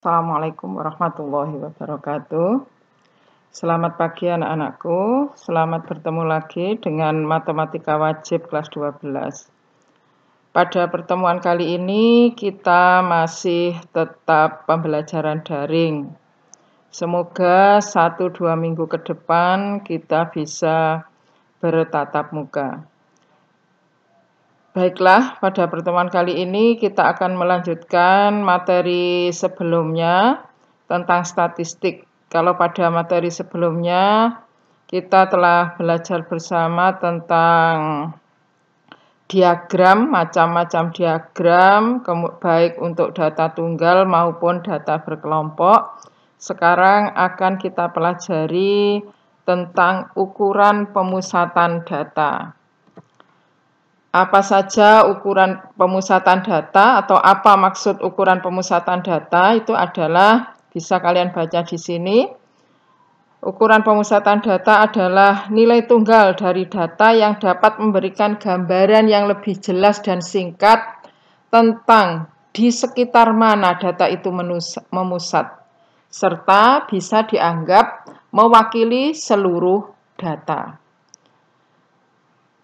Assalamualaikum warahmatullahi wabarakatuh. Selamat pagi anak-anakku. Selamat bertemu lagi dengan matematika wajib kelas 12. Pada pertemuan kali ini kita masih tetap pembelajaran daring. Semoga 1 2 minggu ke depan kita bisa bertatap muka. Baiklah, pada pertemuan kali ini kita akan melanjutkan materi sebelumnya tentang statistik. Kalau pada materi sebelumnya kita telah belajar bersama tentang diagram, macam-macam diagram, baik untuk data tunggal maupun data berkelompok. Sekarang akan kita pelajari tentang ukuran pemusatan data apa saja ukuran pemusatan data atau apa maksud ukuran pemusatan data itu adalah bisa kalian baca di sini. Ukuran pemusatan data adalah nilai tunggal dari data yang dapat memberikan gambaran yang lebih jelas dan singkat tentang di sekitar mana data itu memusat, serta bisa dianggap mewakili seluruh data.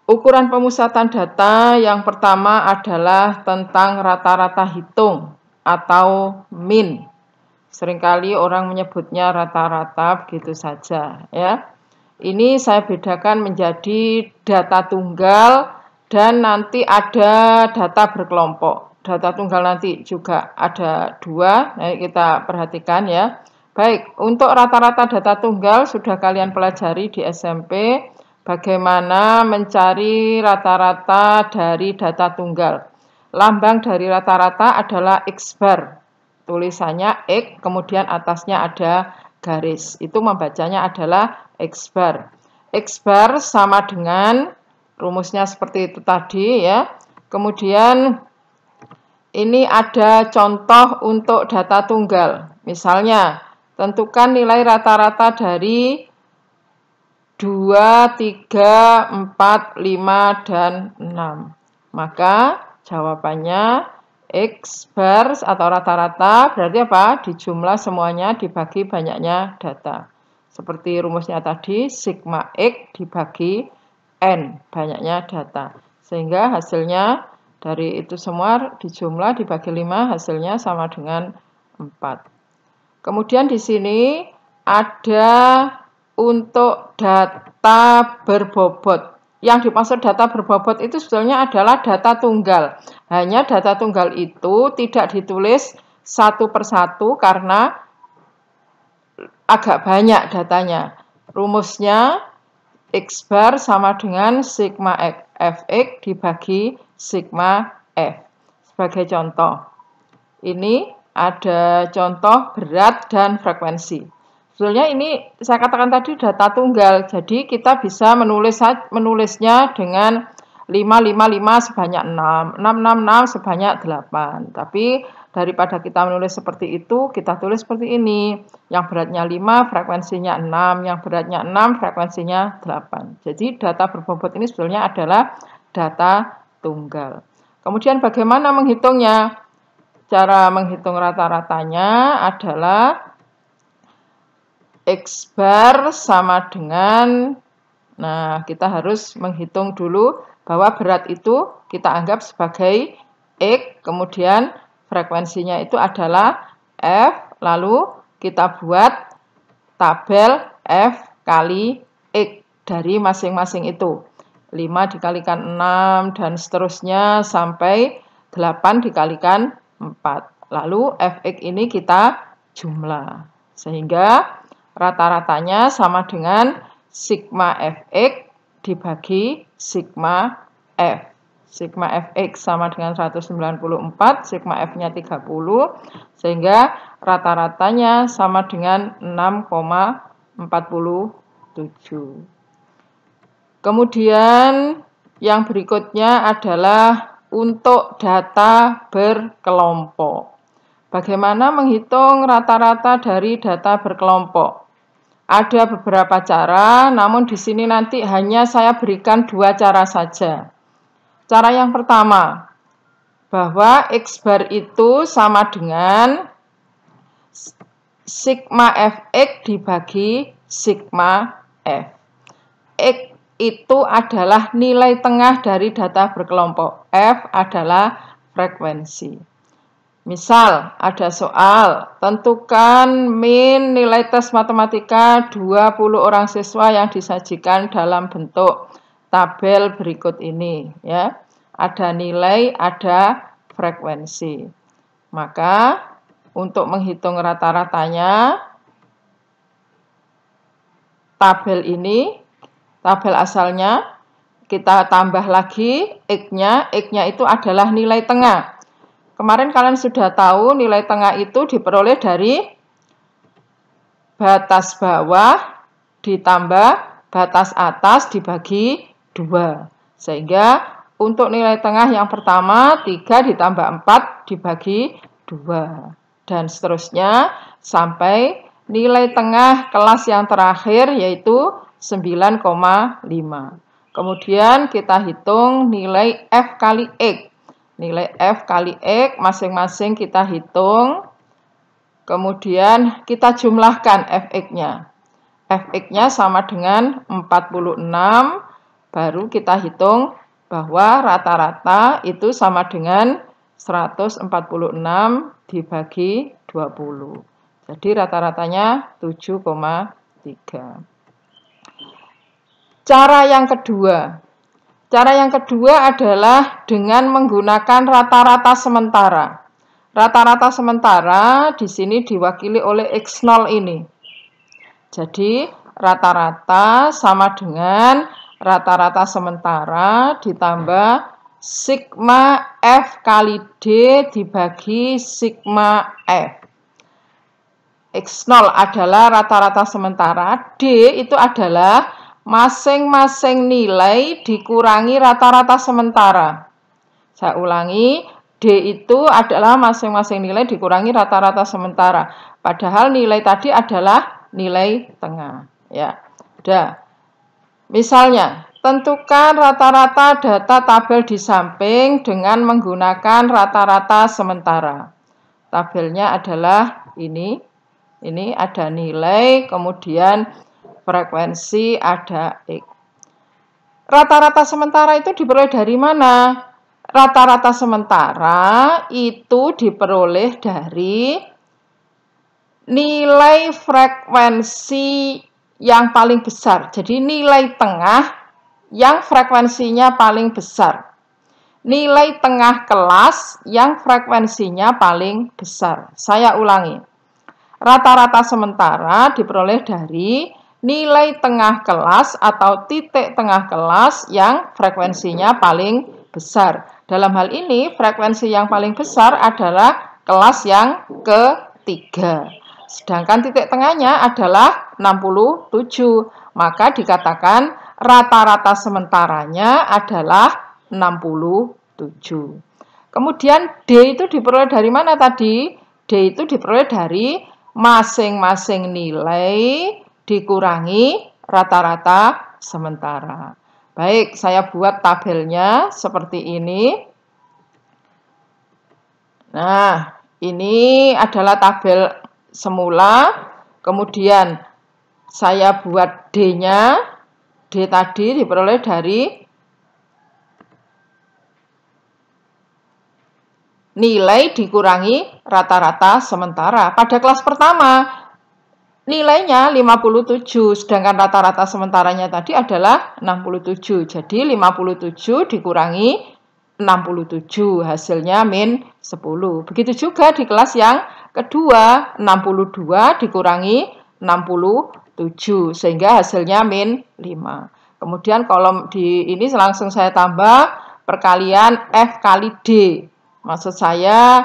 Ukuran pemusatan data yang pertama adalah tentang rata-rata hitung atau min. Seringkali orang menyebutnya rata-rata begitu saja, ya. Ini saya bedakan menjadi data tunggal dan nanti ada data berkelompok. Data tunggal nanti juga ada dua, nah, kita perhatikan ya. Baik, untuk rata-rata data tunggal sudah kalian pelajari di SMP Bagaimana mencari rata-rata dari data tunggal? Lambang dari rata-rata adalah X bar. Tulisannya X, kemudian atasnya ada garis. Itu membacanya adalah X bar. X bar sama dengan rumusnya seperti itu tadi ya. Kemudian ini ada contoh untuk data tunggal. Misalnya, tentukan nilai rata-rata dari 2, 3, 4, 5, dan 6. Maka jawabannya X bar atau rata-rata berarti apa? Dijumlah semuanya dibagi banyaknya data. Seperti rumusnya tadi, sigma X dibagi N, banyaknya data. Sehingga hasilnya dari itu semua dijumlah dibagi 5, hasilnya sama dengan 4. Kemudian di sini ada untuk data berbobot. Yang dimaksud data berbobot itu sebetulnya adalah data tunggal. Hanya data tunggal itu tidak ditulis satu persatu karena agak banyak datanya. Rumusnya X bar sama dengan sigma X, Fx dibagi sigma F. Sebagai contoh, ini ada contoh berat dan frekuensi. Sebenarnya ini saya katakan tadi data tunggal, jadi kita bisa menulis menulisnya dengan 555 sebanyak 6, 666 sebanyak 8. Tapi daripada kita menulis seperti itu, kita tulis seperti ini. Yang beratnya 5, frekuensinya 6, yang beratnya 6, frekuensinya 8. Jadi data berbobot ini sebetulnya adalah data tunggal. Kemudian bagaimana menghitungnya? Cara menghitung rata-ratanya adalah X bar sama dengan, nah kita harus menghitung dulu bahwa berat itu kita anggap sebagai X, kemudian frekuensinya itu adalah F, lalu kita buat tabel F kali X dari masing-masing itu. 5 dikalikan 6 dan seterusnya sampai 8 dikalikan 4. Lalu Fx ini kita jumlah. Sehingga rata-ratanya sama dengan sigma fx dibagi sigma f. Sigma fx sama dengan 194, sigma f-nya 30, sehingga rata-ratanya sama dengan 6,47. Kemudian yang berikutnya adalah untuk data berkelompok. Bagaimana menghitung rata-rata dari data berkelompok? Ada beberapa cara, namun di sini nanti hanya saya berikan dua cara saja. Cara yang pertama, bahwa X bar itu sama dengan sigma Fx dibagi sigma F. X itu adalah nilai tengah dari data berkelompok, F adalah frekuensi. Misal, ada soal, tentukan min nilai tes matematika 20 orang siswa yang disajikan dalam bentuk tabel berikut ini. ya Ada nilai, ada frekuensi. Maka, untuk menghitung rata-ratanya, tabel ini, tabel asalnya, kita tambah lagi x-nya, x-nya itu adalah nilai tengah Kemarin kalian sudah tahu nilai tengah itu diperoleh dari batas bawah ditambah batas atas dibagi 2. Sehingga untuk nilai tengah yang pertama 3 ditambah 4 dibagi 2. Dan seterusnya sampai nilai tengah kelas yang terakhir yaitu 9,5. Kemudian kita hitung nilai F kali X Nilai F kali X masing-masing kita hitung. Kemudian kita jumlahkan Fx-nya. Fx-nya sama dengan 46, baru kita hitung bahwa rata-rata itu sama dengan 146 dibagi 20. Jadi rata-ratanya 7,3. Cara yang kedua, Cara yang kedua adalah dengan menggunakan rata-rata sementara. Rata-rata sementara di sini diwakili oleh X0 ini. Jadi, rata-rata sama dengan rata-rata sementara ditambah sigma F kali D dibagi sigma F. X0 adalah rata-rata sementara, D itu adalah masing-masing nilai dikurangi rata-rata sementara. Saya ulangi, D itu adalah masing-masing nilai dikurangi rata-rata sementara. Padahal nilai tadi adalah nilai tengah. Ya, udah. Misalnya, tentukan rata-rata data tabel di samping dengan menggunakan rata-rata sementara. Tabelnya adalah ini. Ini ada nilai, kemudian frekuensi ada X. Rata-rata sementara itu diperoleh dari mana? Rata-rata sementara itu diperoleh dari nilai frekuensi yang paling besar. Jadi nilai tengah yang frekuensinya paling besar. Nilai tengah kelas yang frekuensinya paling besar. Saya ulangi. Rata-rata sementara diperoleh dari nilai tengah kelas atau titik tengah kelas yang frekuensinya paling besar. Dalam hal ini, frekuensi yang paling besar adalah kelas yang ketiga. Sedangkan titik tengahnya adalah 67. Maka dikatakan rata-rata sementaranya adalah 67. Kemudian D itu diperoleh dari mana tadi? D itu diperoleh dari masing-masing nilai dikurangi rata-rata sementara. Baik, saya buat tabelnya seperti ini. Nah, ini adalah tabel semula. Kemudian saya buat D-nya. D tadi diperoleh dari nilai dikurangi rata-rata sementara. Pada kelas pertama, nilainya 57 sedangkan rata-rata sementaranya tadi adalah 67 jadi 57 dikurangi 67 hasilnya min 10 begitu juga di kelas yang kedua 62 dikurangi 67 sehingga hasilnya min 5 kemudian kolom di ini langsung saya tambah perkalian F kali D maksud saya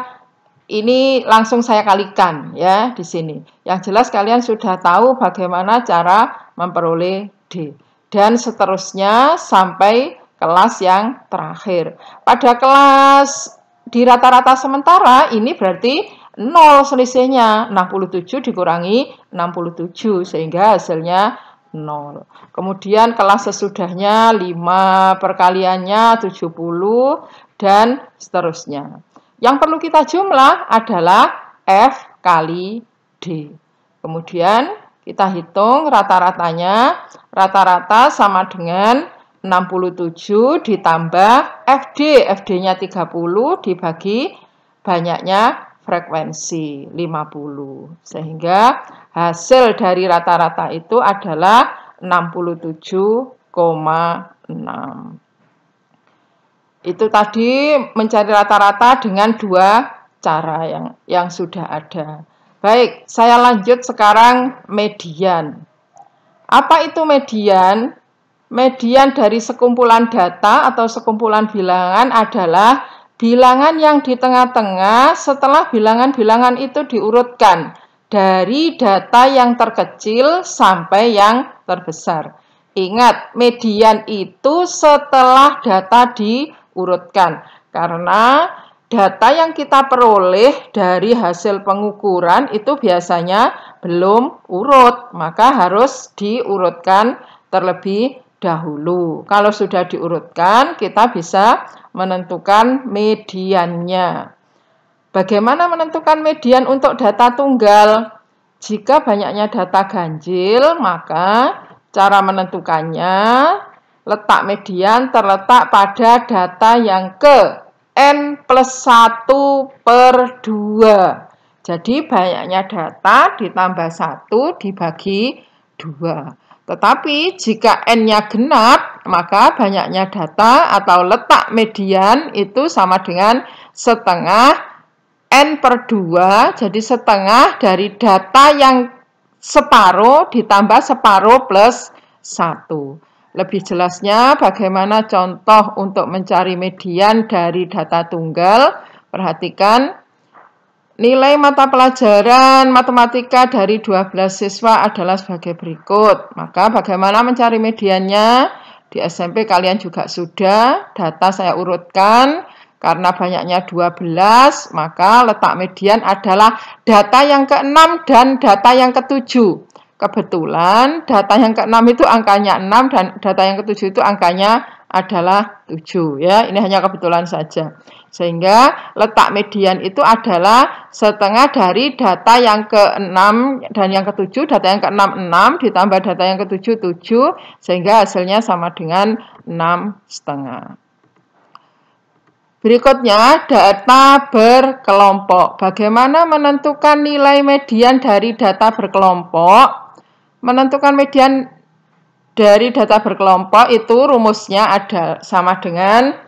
ini langsung saya kalikan ya di sini. Yang jelas kalian sudah tahu bagaimana cara memperoleh D. Dan seterusnya sampai kelas yang terakhir. Pada kelas di rata-rata sementara ini berarti 0 selisihnya 67 dikurangi 67 sehingga hasilnya 0. Kemudian kelas sesudahnya 5 perkaliannya 70 dan seterusnya. Yang perlu kita jumlah adalah F kali D. Kemudian kita hitung rata-ratanya. Rata-rata sama dengan 67 ditambah FD. FD-nya 30 dibagi banyaknya frekuensi 50. Sehingga hasil dari rata-rata itu adalah 67,6. Itu tadi mencari rata-rata dengan dua cara yang yang sudah ada. Baik, saya lanjut sekarang median. Apa itu median? Median dari sekumpulan data atau sekumpulan bilangan adalah bilangan yang di tengah-tengah setelah bilangan-bilangan itu diurutkan dari data yang terkecil sampai yang terbesar. Ingat, median itu setelah data di urutkan karena data yang kita peroleh dari hasil pengukuran itu biasanya belum urut, maka harus diurutkan terlebih dahulu. Kalau sudah diurutkan, kita bisa menentukan mediannya. Bagaimana menentukan median untuk data tunggal? Jika banyaknya data ganjil, maka cara menentukannya letak median terletak pada data yang ke N plus 1 per 2. Jadi banyaknya data ditambah 1 dibagi 2. Tetapi jika N-nya genap, maka banyaknya data atau letak median itu sama dengan setengah N per 2. Jadi setengah dari data yang separuh ditambah separuh plus 1. Lebih jelasnya bagaimana contoh untuk mencari median dari data tunggal. Perhatikan nilai mata pelajaran matematika dari 12 siswa adalah sebagai berikut. Maka bagaimana mencari mediannya? Di SMP kalian juga sudah data saya urutkan karena banyaknya 12, maka letak median adalah data yang keenam dan data yang ketujuh. Kebetulan data yang ke-6 itu angkanya 6 dan data yang ke-7 itu angkanya adalah 7 ya. Ini hanya kebetulan saja. Sehingga letak median itu adalah setengah dari data yang ke-6 dan yang ke-7, data yang ke-6 6 ditambah data yang ke-7 7 sehingga hasilnya sama dengan 6 setengah. Berikutnya, data berkelompok. Bagaimana menentukan nilai median dari data berkelompok? Menentukan median dari data berkelompok itu rumusnya ada sama dengan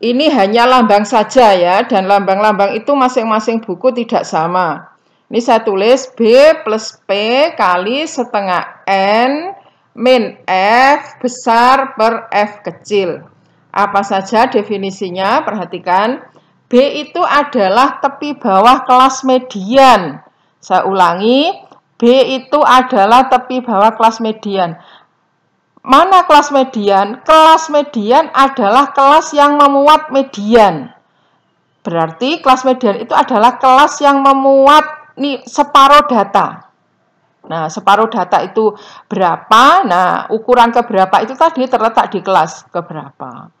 ini hanya lambang saja ya dan lambang-lambang itu masing-masing buku tidak sama. Ini saya tulis B plus P kali setengah N min F besar per F kecil. Apa saja definisinya? Perhatikan. B itu adalah tepi bawah kelas median. Saya ulangi, B itu adalah tepi bawah kelas median. Mana kelas median? Kelas median adalah kelas yang memuat median. Berarti kelas median itu adalah kelas yang memuat nih, separuh data. Nah, separuh data itu berapa? Nah, ukuran keberapa itu tadi terletak di kelas keberapa.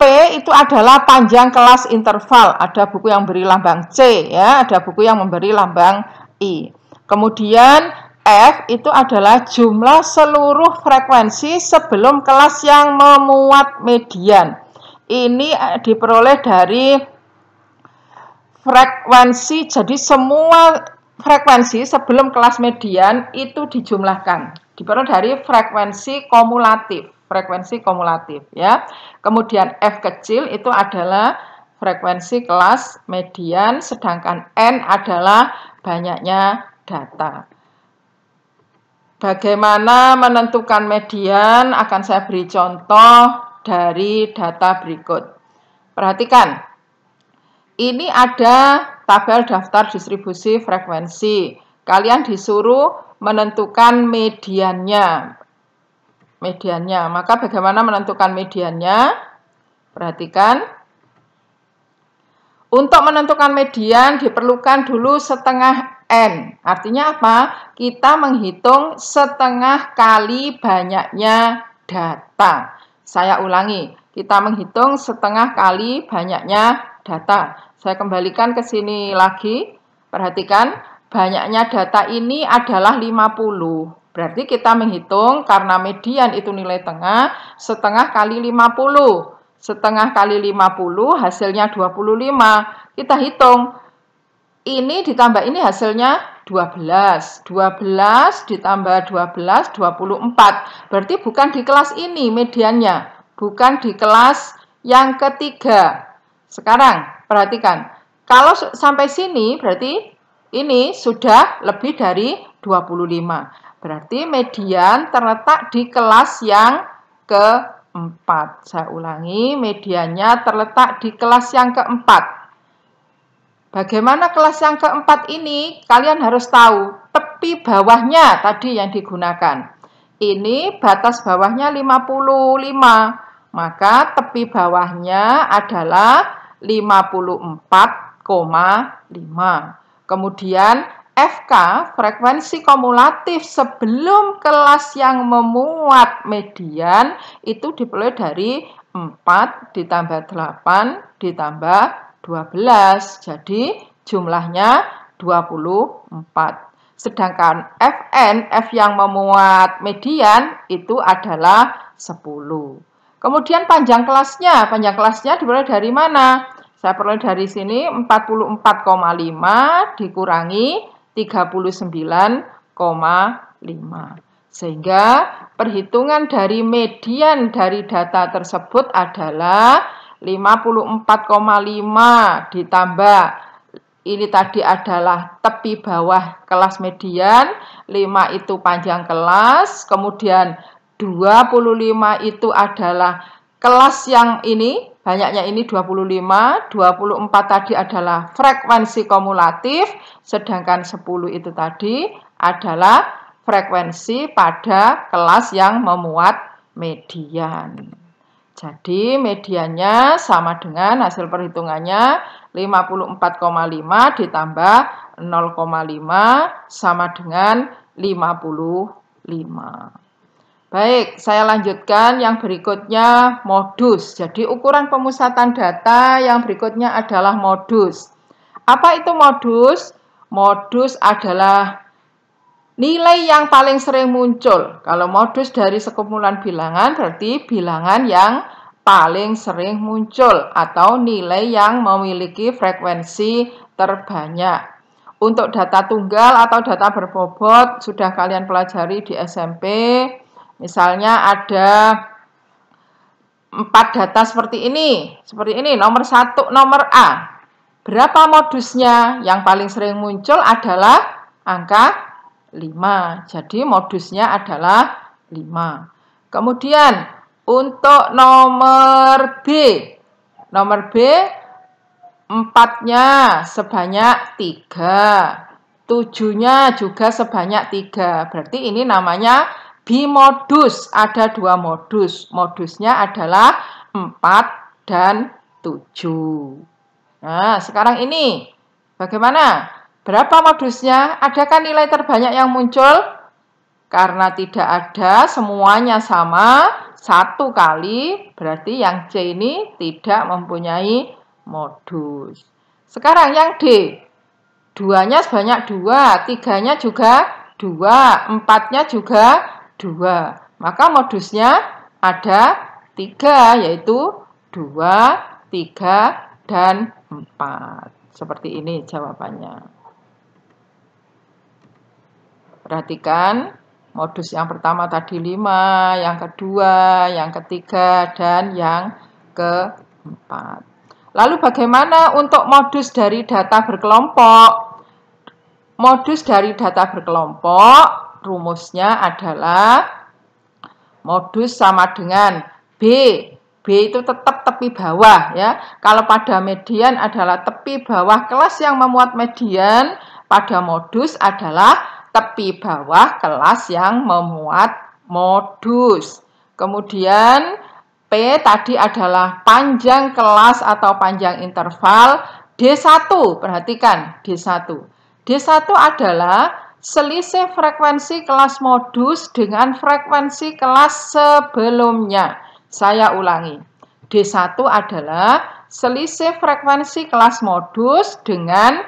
P itu adalah panjang kelas interval. Ada buku yang beri lambang C, ya, ada buku yang memberi lambang I. Kemudian F itu adalah jumlah seluruh frekuensi sebelum kelas yang memuat median. Ini eh, diperoleh dari frekuensi, jadi semua frekuensi sebelum kelas median itu dijumlahkan. Diperoleh dari frekuensi kumulatif, frekuensi kumulatif ya. Kemudian F kecil itu adalah frekuensi kelas median, sedangkan N adalah banyaknya data. Bagaimana menentukan median akan saya beri contoh dari data berikut. Perhatikan, ini ada tabel daftar distribusi frekuensi. Kalian disuruh menentukan mediannya. Mediannya, maka bagaimana menentukan mediannya? Perhatikan. Untuk menentukan median diperlukan dulu setengah N. Artinya apa? Kita menghitung setengah kali banyaknya data. Saya ulangi, kita menghitung setengah kali banyaknya data. Saya kembalikan ke sini lagi. Perhatikan, banyaknya data ini adalah 50. Berarti kita menghitung karena median itu nilai tengah, setengah kali 50. Setengah kali 50 hasilnya 25. Kita hitung ini ditambah ini hasilnya 12. 12 ditambah 12, 24. Berarti bukan di kelas ini medianya, Bukan di kelas yang ketiga. Sekarang, perhatikan. Kalau sampai sini, berarti ini sudah lebih dari 25. Berarti median terletak di kelas yang keempat. Saya ulangi, medianya terletak di kelas yang keempat. Bagaimana kelas yang keempat ini? Kalian harus tahu tepi bawahnya tadi yang digunakan. Ini batas bawahnya 55, maka tepi bawahnya adalah 54,5. Kemudian FK frekuensi kumulatif sebelum kelas yang memuat median itu diperoleh dari 4 ditambah 8 ditambah 12. Jadi jumlahnya 24. Sedangkan Fn, F yang memuat median itu adalah 10. Kemudian panjang kelasnya, panjang kelasnya diperoleh dari mana? Saya peroleh dari sini 44,5 dikurangi 39,5. Sehingga perhitungan dari median dari data tersebut adalah 54,5 ditambah ini tadi adalah tepi bawah kelas median, 5 itu panjang kelas, kemudian 25 itu adalah kelas yang ini, banyaknya ini 25, 24 tadi adalah frekuensi kumulatif, sedangkan 10 itu tadi adalah frekuensi pada kelas yang memuat median. Jadi medianya sama dengan hasil perhitungannya 54,5 ditambah 0,5 sama dengan 55. Baik, saya lanjutkan yang berikutnya modus. Jadi ukuran pemusatan data yang berikutnya adalah modus. Apa itu modus? Modus adalah Nilai yang paling sering muncul, kalau modus dari sekumpulan bilangan berarti bilangan yang paling sering muncul atau nilai yang memiliki frekuensi terbanyak. Untuk data tunggal atau data berbobot sudah kalian pelajari di SMP. Misalnya ada empat data seperti ini, seperti ini nomor satu nomor A. Berapa modusnya? Yang paling sering muncul adalah angka 5. Jadi modusnya adalah 5. Kemudian untuk nomor B. Nomor B 4-nya sebanyak 3. 7-nya juga sebanyak 3. Berarti ini namanya bimodus. Ada dua modus. Modusnya adalah 4 dan 7. Nah, sekarang ini bagaimana? Berapa modusnya? Adakah nilai terbanyak yang muncul? Karena tidak ada, semuanya sama, satu kali, berarti yang C ini tidak mempunyai modus. Sekarang yang D, duanya sebanyak dua, tiganya juga dua, empatnya juga dua. Maka modusnya ada tiga, yaitu dua, tiga, dan empat. Seperti ini jawabannya. Perhatikan modus yang pertama tadi 5, yang kedua, yang ketiga, dan yang keempat. Lalu bagaimana untuk modus dari data berkelompok? Modus dari data berkelompok rumusnya adalah modus sama dengan B. B itu tetap tepi bawah ya. Kalau pada median adalah tepi bawah kelas yang memuat median, pada modus adalah tepi bawah kelas yang memuat modus. Kemudian P tadi adalah panjang kelas atau panjang interval D1. Perhatikan D1. D1 adalah selisih frekuensi kelas modus dengan frekuensi kelas sebelumnya. Saya ulangi. D1 adalah selisih frekuensi kelas modus dengan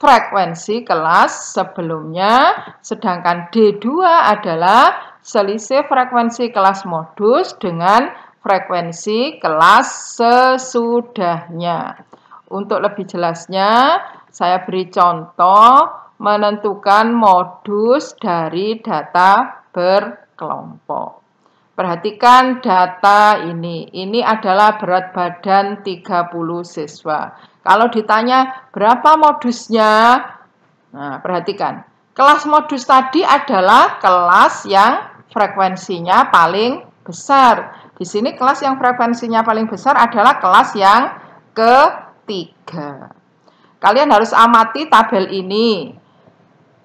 frekuensi kelas sebelumnya, sedangkan D2 adalah selisih frekuensi kelas modus dengan frekuensi kelas sesudahnya. Untuk lebih jelasnya, saya beri contoh menentukan modus dari data berkelompok. Perhatikan data ini. Ini adalah berat badan 30 siswa. Kalau ditanya berapa modusnya, nah perhatikan. Kelas modus tadi adalah kelas yang frekuensinya paling besar. Di sini kelas yang frekuensinya paling besar adalah kelas yang ketiga. Kalian harus amati tabel ini.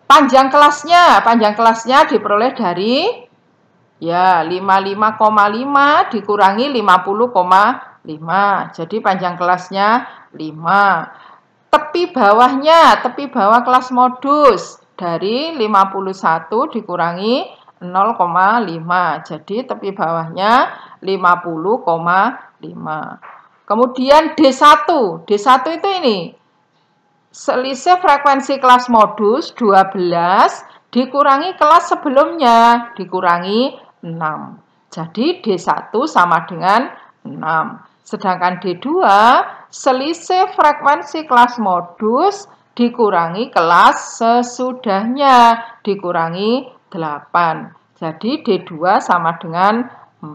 Panjang kelasnya, panjang kelasnya diperoleh dari ya 55,5 dikurangi 50,5. Jadi panjang kelasnya 5. Tepi bawahnya, tepi bawah kelas modus dari 51 dikurangi 0,5. Jadi tepi bawahnya 50,5. Kemudian D1, D1 itu ini. Selisih frekuensi kelas modus 12 dikurangi kelas sebelumnya dikurangi 6. Jadi D1 sama dengan 6. Sedangkan D2 selisih frekuensi kelas modus dikurangi kelas sesudahnya dikurangi 8. Jadi D2 sama dengan 4.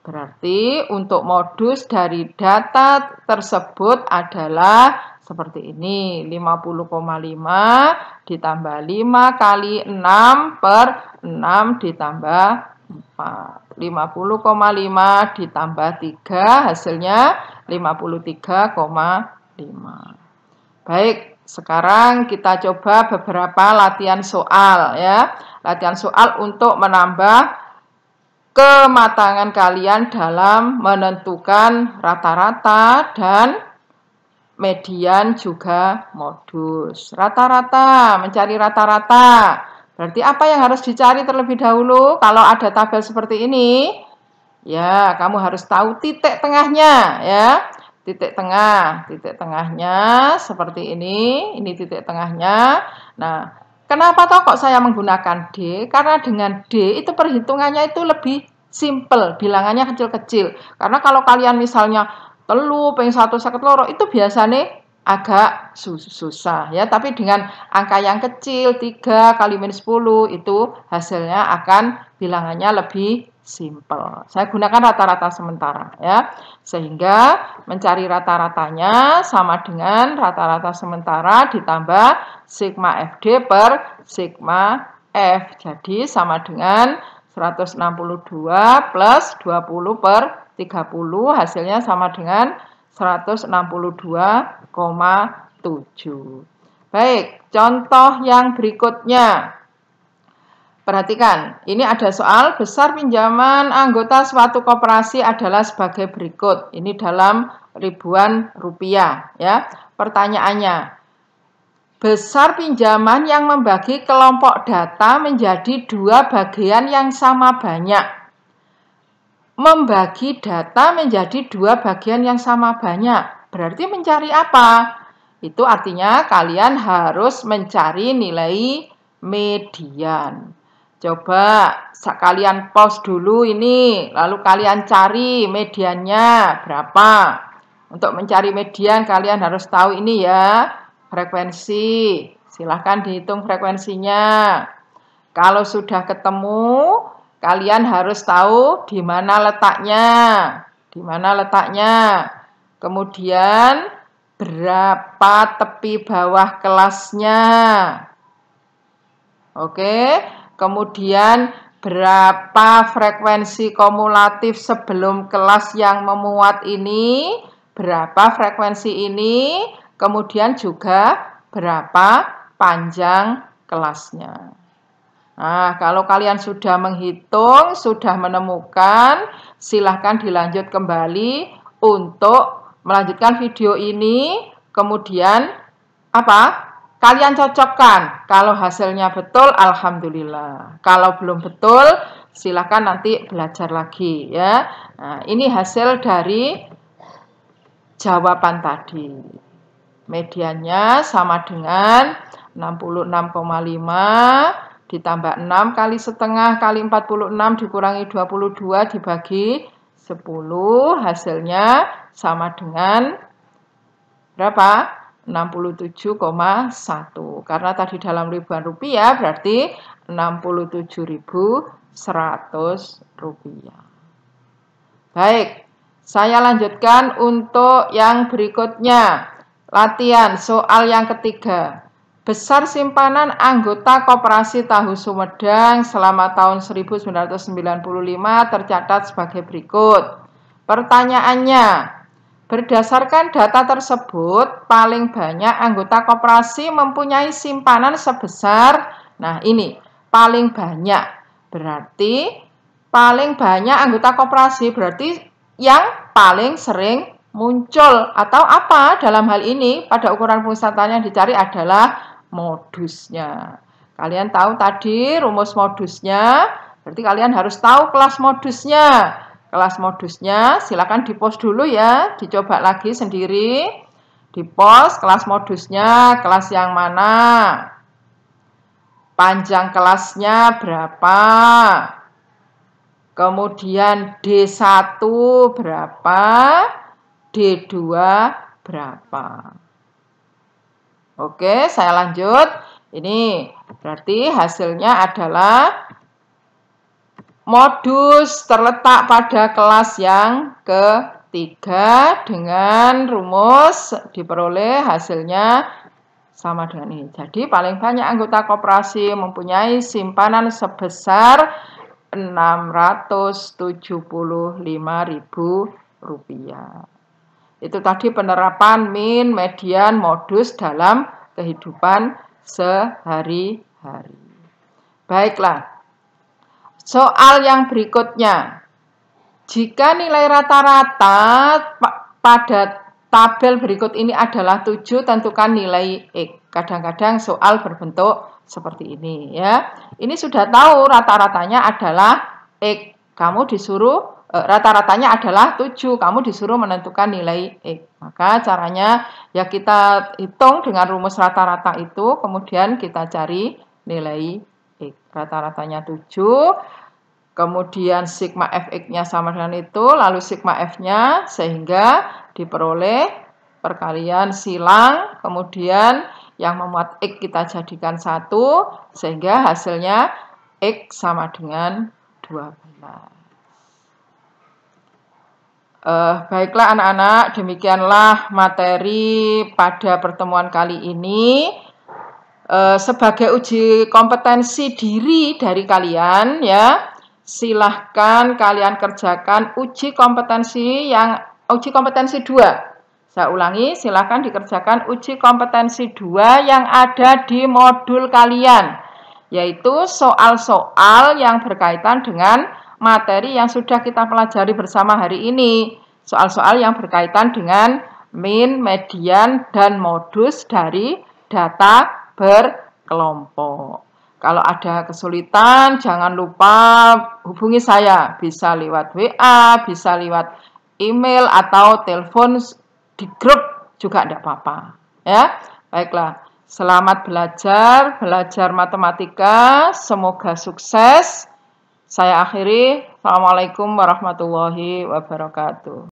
Berarti untuk modus dari data tersebut adalah seperti ini. 50,5 ditambah 5 kali 6 per 6 ditambah 4. 50,5 ditambah 3 hasilnya 53,5. Baik, sekarang kita coba beberapa latihan soal ya. Latihan soal untuk menambah kematangan kalian dalam menentukan rata-rata dan median juga modus. Rata-rata, mencari rata-rata. Berarti apa yang harus dicari terlebih dahulu? Kalau ada tabel seperti ini, Ya, kamu harus tahu titik tengahnya ya. Titik tengah, titik tengahnya seperti ini, ini titik tengahnya. Nah, kenapa toh kok saya menggunakan D? Karena dengan D itu perhitungannya itu lebih simple, bilangannya kecil-kecil. Karena kalau kalian misalnya telu peng satu sakit loro itu biasanya agak susah ya tapi dengan angka yang kecil 3 kali minus 10 itu hasilnya akan bilangannya lebih simple. Saya gunakan rata-rata sementara ya. Sehingga mencari rata-ratanya sama dengan rata-rata sementara ditambah sigma FD per sigma F. Jadi sama dengan 162 plus 20 per 30 hasilnya sama dengan 162,7. Baik, contoh yang berikutnya. Perhatikan, ini ada soal besar pinjaman anggota suatu koperasi adalah sebagai berikut. Ini dalam ribuan rupiah ya. Pertanyaannya, besar pinjaman yang membagi kelompok data menjadi dua bagian yang sama banyak. Membagi data menjadi dua bagian yang sama banyak. Berarti mencari apa? Itu artinya kalian harus mencari nilai median. Coba sekalian pause dulu ini, lalu kalian cari medianya berapa. Untuk mencari median kalian harus tahu ini ya, frekuensi. Silahkan dihitung frekuensinya. Kalau sudah ketemu, kalian harus tahu di mana letaknya. Di mana letaknya. Kemudian berapa tepi bawah kelasnya. Oke, Kemudian berapa frekuensi kumulatif sebelum kelas yang memuat ini, berapa frekuensi ini, kemudian juga berapa panjang kelasnya. Nah, kalau kalian sudah menghitung, sudah menemukan, silahkan dilanjut kembali untuk melanjutkan video ini, kemudian apa? Kalian cocokkan. Kalau hasilnya betul, alhamdulillah. Kalau belum betul, silakan nanti belajar lagi ya. Nah, ini hasil dari jawaban tadi. Medianya sama dengan 66,5 ditambah 6 kali setengah kali 46 dikurangi 22 dibagi 10 hasilnya sama dengan berapa? 67,1 karena tadi dalam ribuan rupiah berarti 67.100 rupiah baik saya lanjutkan untuk yang berikutnya latihan soal yang ketiga besar simpanan anggota koperasi tahu Sumedang selama tahun 1995 tercatat sebagai berikut pertanyaannya Berdasarkan data tersebut, paling banyak anggota koperasi mempunyai simpanan sebesar, nah ini, paling banyak. Berarti, paling banyak anggota koperasi berarti yang paling sering muncul atau apa dalam hal ini pada ukuran pusatannya yang dicari adalah modusnya. Kalian tahu tadi rumus modusnya, berarti kalian harus tahu kelas modusnya kelas modusnya silakan di dipost dulu ya dicoba lagi sendiri di dipost kelas modusnya kelas yang mana panjang kelasnya berapa kemudian D1 berapa D2 berapa Oke saya lanjut ini berarti hasilnya adalah Modus terletak pada kelas yang ketiga dengan rumus diperoleh hasilnya sama dengan ini. Jadi paling banyak anggota koperasi mempunyai simpanan sebesar 675.000 rupiah. Itu tadi penerapan min, median, modus dalam kehidupan sehari-hari. Baiklah, Soal yang berikutnya. Jika nilai rata-rata pada tabel berikut ini adalah 7, tentukan nilai X. Kadang-kadang soal berbentuk seperti ini ya. Ini sudah tahu rata-ratanya adalah X. Kamu disuruh e, rata-ratanya adalah 7, kamu disuruh menentukan nilai X. Maka caranya ya kita hitung dengan rumus rata-rata itu, kemudian kita cari nilai X. Rata-ratanya 7, kemudian sigma fx-nya sama dengan itu, lalu sigma f-nya sehingga diperoleh perkalian silang, kemudian yang memuat x kita jadikan satu sehingga hasilnya x sama dengan 12. Uh, eh, baiklah anak-anak, demikianlah materi pada pertemuan kali ini. Eh, sebagai uji kompetensi diri dari kalian ya, silahkan kalian kerjakan uji kompetensi yang uji kompetensi 2. Saya ulangi, silahkan dikerjakan uji kompetensi 2 yang ada di modul kalian, yaitu soal-soal yang berkaitan dengan materi yang sudah kita pelajari bersama hari ini. Soal-soal yang berkaitan dengan min, median, dan modus dari data berkelompok. Kalau ada kesulitan, jangan lupa hubungi saya. Bisa lewat WA, bisa lewat email atau telepon di grup juga tidak apa-apa. Ya, baiklah. Selamat belajar, belajar matematika. Semoga sukses. Saya akhiri. Assalamualaikum warahmatullahi wabarakatuh.